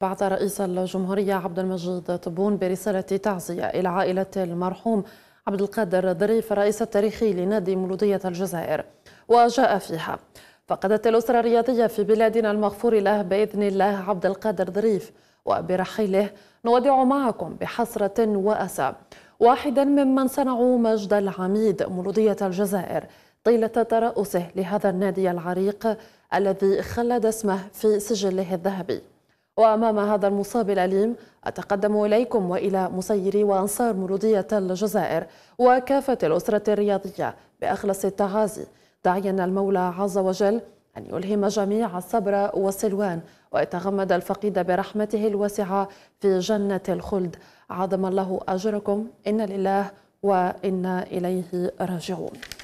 بعث رئيس الجمهورية عبد المجيد طبون برسالة تعزية إلى عائلة المرحوم عبد القادر ظريف الرئيس التاريخي لنادي مولودية الجزائر وجاء فيها فقدت الأسرة الرياضية في بلادنا المغفور له بإذن الله عبد القادر ظريف وبرحيله نودع معكم بحسرة وأسى واحدا ممن صنعوا مجد العميد مولودية الجزائر طيلة ترأسه لهذا النادي العريق الذي خلد اسمه في سجله الذهبي وأمام هذا المصاب الأليم أتقدم إليكم وإلى مسيري وأنصار مرودية الجزائر وكافة الأسرة الرياضية بأخلص التعازي داعيا المولى عز وجل أن يلهم جميع الصبر والسلوان ويتغمد الفقيد برحمته الواسعة في جنة الخلد عظم الله أجركم إن لله وإنا إليه راجعون